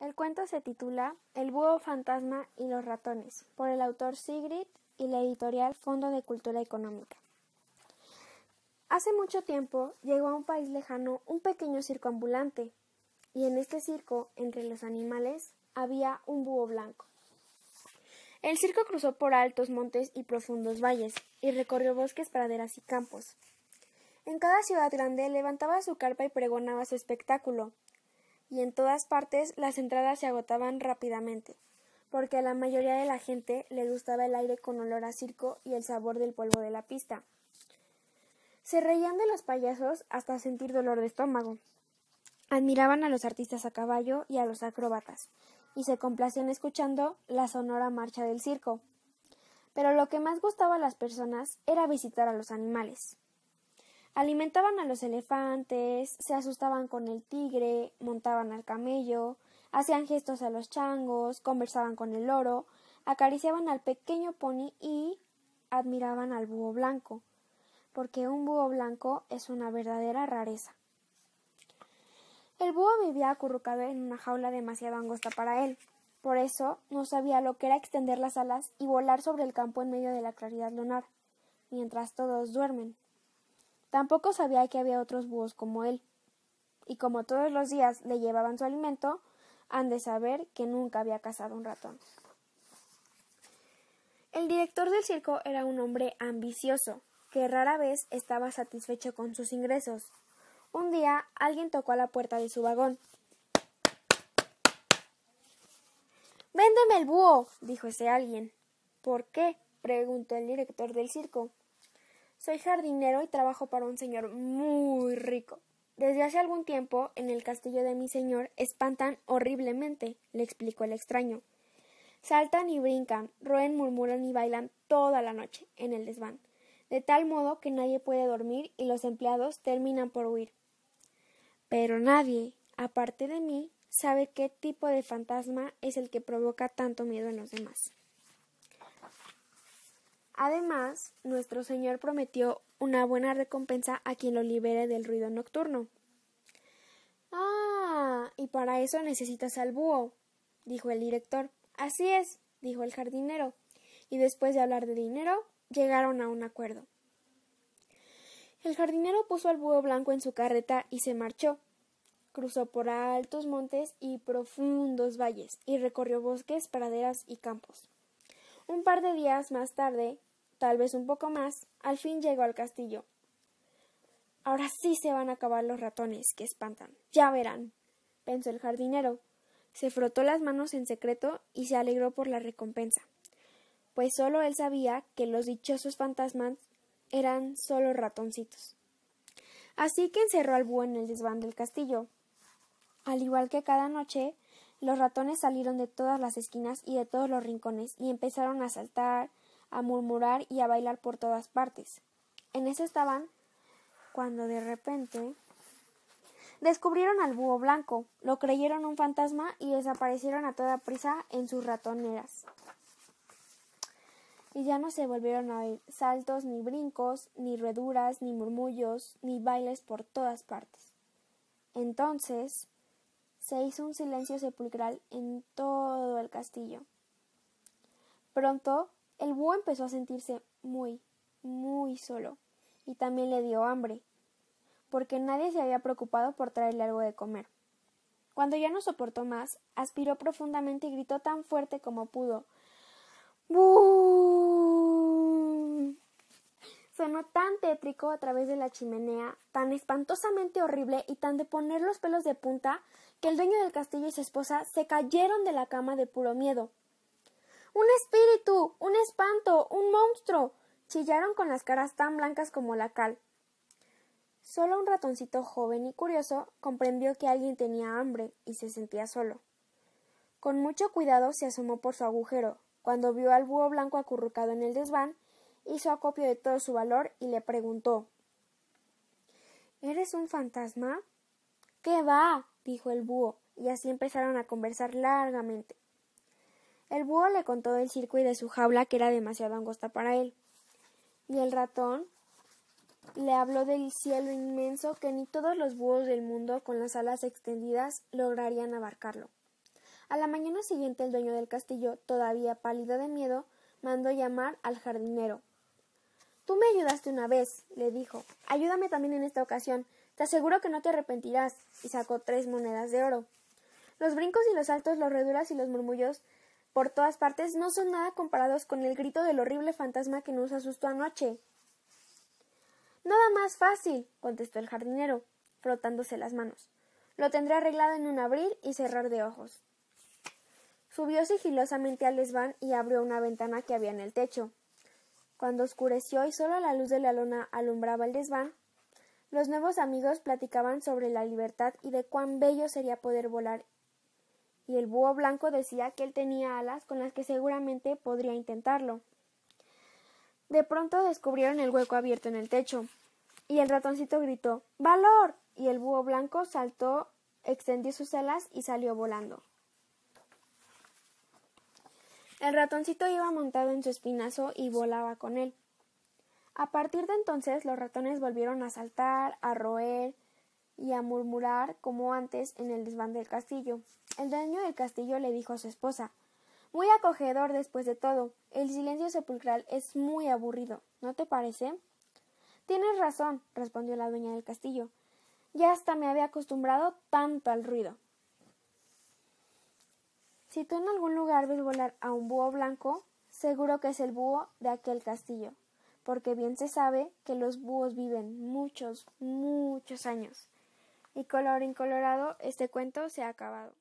El cuento se titula El búho fantasma y los ratones, por el autor Sigrid y la editorial Fondo de Cultura Económica. Hace mucho tiempo llegó a un país lejano un pequeño circo ambulante, y en este circo, entre los animales, había un búho blanco. El circo cruzó por altos montes y profundos valles, y recorrió bosques, praderas y campos. En cada ciudad grande levantaba su carpa y pregonaba su espectáculo, y en todas partes las entradas se agotaban rápidamente, porque a la mayoría de la gente le gustaba el aire con olor a circo y el sabor del polvo de la pista. Se reían de los payasos hasta sentir dolor de estómago. Admiraban a los artistas a caballo y a los acróbatas, y se complacían escuchando la sonora marcha del circo. Pero lo que más gustaba a las personas era visitar a los animales. Alimentaban a los elefantes, se asustaban con el tigre, montaban al camello, hacían gestos a los changos, conversaban con el loro, acariciaban al pequeño pony y admiraban al búho blanco, porque un búho blanco es una verdadera rareza. El búho vivía acurrucado en una jaula demasiado angosta para él, por eso no sabía lo que era extender las alas y volar sobre el campo en medio de la claridad lunar, mientras todos duermen. Tampoco sabía que había otros búhos como él. Y como todos los días le llevaban su alimento, han de saber que nunca había cazado un ratón. El director del circo era un hombre ambicioso, que rara vez estaba satisfecho con sus ingresos. Un día alguien tocó a la puerta de su vagón. Véndeme el búho, dijo ese alguien. ¿Por qué? preguntó el director del circo. Soy jardinero y trabajo para un señor muy rico. Desde hace algún tiempo, en el castillo de mi señor espantan horriblemente, le explicó el extraño. Saltan y brincan, roen, murmuran y bailan toda la noche en el desván, de tal modo que nadie puede dormir y los empleados terminan por huir. Pero nadie, aparte de mí, sabe qué tipo de fantasma es el que provoca tanto miedo en los demás. Además, nuestro Señor prometió una buena recompensa a quien lo libere del ruido nocturno. Ah, y para eso necesitas al búho, dijo el director. Así es, dijo el jardinero. Y después de hablar de dinero, llegaron a un acuerdo. El jardinero puso al búho blanco en su carreta y se marchó. Cruzó por altos montes y profundos valles, y recorrió bosques, praderas y campos. Un par de días más tarde, tal vez un poco más, al fin llegó al castillo. Ahora sí se van a acabar los ratones que espantan. Ya verán, pensó el jardinero. Se frotó las manos en secreto y se alegró por la recompensa, pues solo él sabía que los dichosos fantasmas eran solo ratoncitos. Así que encerró al búho en el desván del castillo. Al igual que cada noche, los ratones salieron de todas las esquinas y de todos los rincones y empezaron a saltar, a murmurar y a bailar por todas partes. En eso estaban cuando de repente descubrieron al búho blanco, lo creyeron un fantasma y desaparecieron a toda prisa en sus ratoneras. Y ya no se volvieron a oír saltos, ni brincos, ni rueduras, ni murmullos, ni bailes por todas partes. Entonces, se hizo un silencio sepulcral en todo el castillo. Pronto, el búho empezó a sentirse muy, muy solo, y también le dio hambre, porque nadie se había preocupado por traerle algo de comer. Cuando ya no soportó más, aspiró profundamente y gritó tan fuerte como pudo. Sonó tan tétrico a través de la chimenea, tan espantosamente horrible y tan de poner los pelos de punta, que el dueño del castillo y su esposa se cayeron de la cama de puro miedo. Un espíritu, un espanto, un monstruo. chillaron con las caras tan blancas como la cal. Solo un ratoncito joven y curioso comprendió que alguien tenía hambre y se sentía solo. Con mucho cuidado se asomó por su agujero. Cuando vio al búho blanco acurrucado en el desván, hizo acopio de todo su valor y le preguntó ¿Eres un fantasma? ¿Qué va? dijo el búho, y así empezaron a conversar largamente. El búho le contó del circo y de su jaula que era demasiado angosta para él. Y el ratón le habló del cielo inmenso que ni todos los búhos del mundo con las alas extendidas lograrían abarcarlo. A la mañana siguiente el dueño del castillo, todavía pálido de miedo, mandó llamar al jardinero, Tú me ayudaste una vez, le dijo. Ayúdame también en esta ocasión. Te aseguro que no te arrepentirás. Y sacó tres monedas de oro. Los brincos y los saltos, los reduras y los murmullos por todas partes no son nada comparados con el grito del horrible fantasma que nos asustó anoche. Nada más fácil, contestó el jardinero, frotándose las manos. Lo tendré arreglado en un abrir y cerrar de ojos. Subió sigilosamente al desván y abrió una ventana que había en el techo. Cuando oscureció y solo la luz de la luna alumbraba el desván, los nuevos amigos platicaban sobre la libertad y de cuán bello sería poder volar. Y el búho blanco decía que él tenía alas con las que seguramente podría intentarlo. De pronto descubrieron el hueco abierto en el techo, y el ratoncito gritó ¡Valor! y el búho blanco saltó, extendió sus alas y salió volando. El ratoncito iba montado en su espinazo y volaba con él. A partir de entonces los ratones volvieron a saltar, a roer y a murmurar como antes en el desván del castillo. El dueño del castillo le dijo a su esposa Muy acogedor después de todo. El silencio sepulcral es muy aburrido, ¿no te parece? Tienes razón, respondió la dueña del castillo. Ya hasta me había acostumbrado tanto al ruido. Si tú en algún lugar ves volar a un búho blanco, seguro que es el búho de aquel castillo, porque bien se sabe que los búhos viven muchos, muchos años. Y color incolorado, este cuento se ha acabado.